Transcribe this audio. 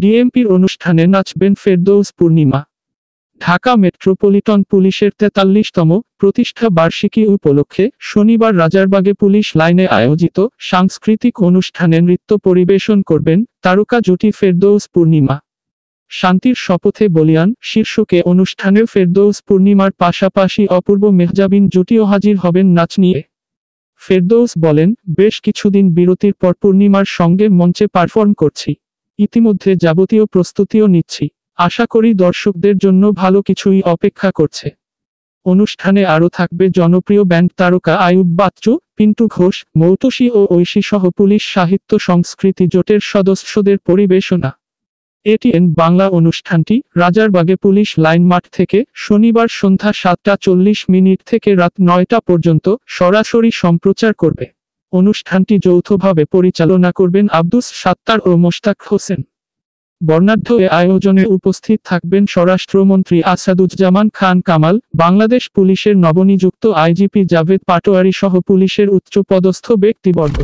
ডিএমপির অনুষ্ঠানে নাচবেন ফেরদৌস পূর্ণিমা ঢাকা মেট্রোপলিটন পুলিশের তেতাল্লিশতম প্রতিষ্ঠা বার্ষিকী উপলক্ষে শনিবার রাজারবাগে পুলিশ লাইনে আয়োজিত সাংস্কৃতিক অনুষ্ঠানে নৃত্য পরিবেশন করবেন তারকা জুটি ফেরদৌস পূর্ণিমা শান্তির শপথে বলিয়ান শীর্ষকে অনুষ্ঠানে ফেরদৌস পূর্ণিমার পাশাপাশি অপূর্ব মেহজাবিন জুটিও হাজির হবেন নাচ নিয়ে ফেরদৌস বলেন বেশ কিছুদিন বিরতির পর পূর্ণিমার সঙ্গে মঞ্চে পারফর্ম করছি ইতিমধ্যে যাবতীয় প্রস্তুতিও নিচ্ছি আশা করি দর্শকদের জন্য ভালো কিছুই অপেক্ষা করছে অনুষ্ঠানে আরও থাকবে জনপ্রিয় ব্যান্ড তারকা আয়ুব বাচ্চু পিন্টু ঘোষ মৌতোষী ও ঐশী সহ পুলিশ সাহিত্য সংস্কৃতি জোটের সদস্যদের পরিবেশনা এটিএন বাংলা অনুষ্ঠানটি রাজারবাগে পুলিশ লাইন মাঠ থেকে শনিবার সন্ধ্যা সাতটা চল্লিশ মিনিট থেকে রাত নয়টা পর্যন্ত সরাসরি সম্প্রচার করবে অনুষ্ঠানটি যৌথভাবে পরিচালনা করবেন আব্দুস সাত্তার ও মোশতাক হোসেন বর্ণাঢ্য এ আয়োজনে উপস্থিত থাকবেন স্বরাষ্ট্রমন্ত্রী আসাদুজ্জামান খান কামাল বাংলাদেশ পুলিশের নবনিযুক্ত আইজিপি জাভেদ পাটোয়ারি সহ পুলিশের উচ্চপদস্থ ব্যক্তিবর্গ